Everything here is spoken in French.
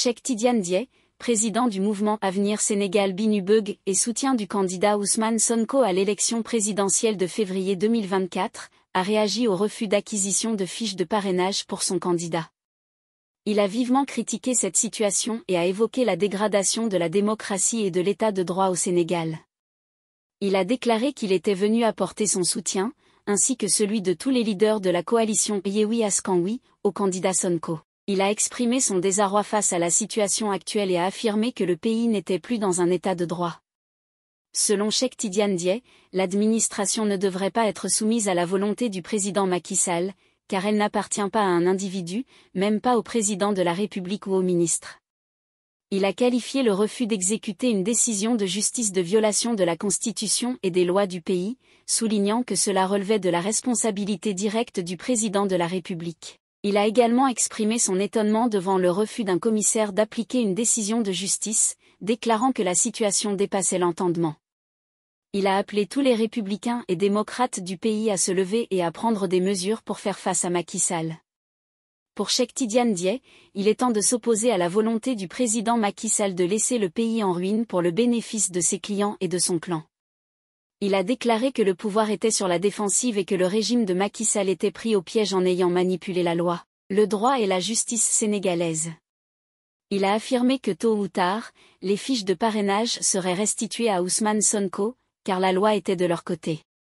Cheikh Tidiane Dié, président du mouvement Avenir Sénégal Binubug et soutien du candidat Ousmane Sonko à l'élection présidentielle de février 2024, a réagi au refus d'acquisition de fiches de parrainage pour son candidat. Il a vivement critiqué cette situation et a évoqué la dégradation de la démocratie et de l'état de droit au Sénégal. Il a déclaré qu'il était venu apporter son soutien, ainsi que celui de tous les leaders de la coalition Yewi Askanwi, au candidat Sonko il a exprimé son désarroi face à la situation actuelle et a affirmé que le pays n'était plus dans un état de droit. Selon Cheikh Tidiane l'administration ne devrait pas être soumise à la volonté du président Macky Sall, car elle n'appartient pas à un individu, même pas au président de la République ou au ministre. Il a qualifié le refus d'exécuter une décision de justice de violation de la Constitution et des lois du pays, soulignant que cela relevait de la responsabilité directe du président de la République. Il a également exprimé son étonnement devant le refus d'un commissaire d'appliquer une décision de justice, déclarant que la situation dépassait l'entendement. Il a appelé tous les républicains et démocrates du pays à se lever et à prendre des mesures pour faire face à Macky Sall. Pour Cheikh Tidiane Dié, il est temps de s'opposer à la volonté du président Macky Sall de laisser le pays en ruine pour le bénéfice de ses clients et de son clan il a déclaré que le pouvoir était sur la défensive et que le régime de Macky Sall était pris au piège en ayant manipulé la loi, le droit et la justice sénégalaise. Il a affirmé que tôt ou tard, les fiches de parrainage seraient restituées à Ousmane Sonko, car la loi était de leur côté.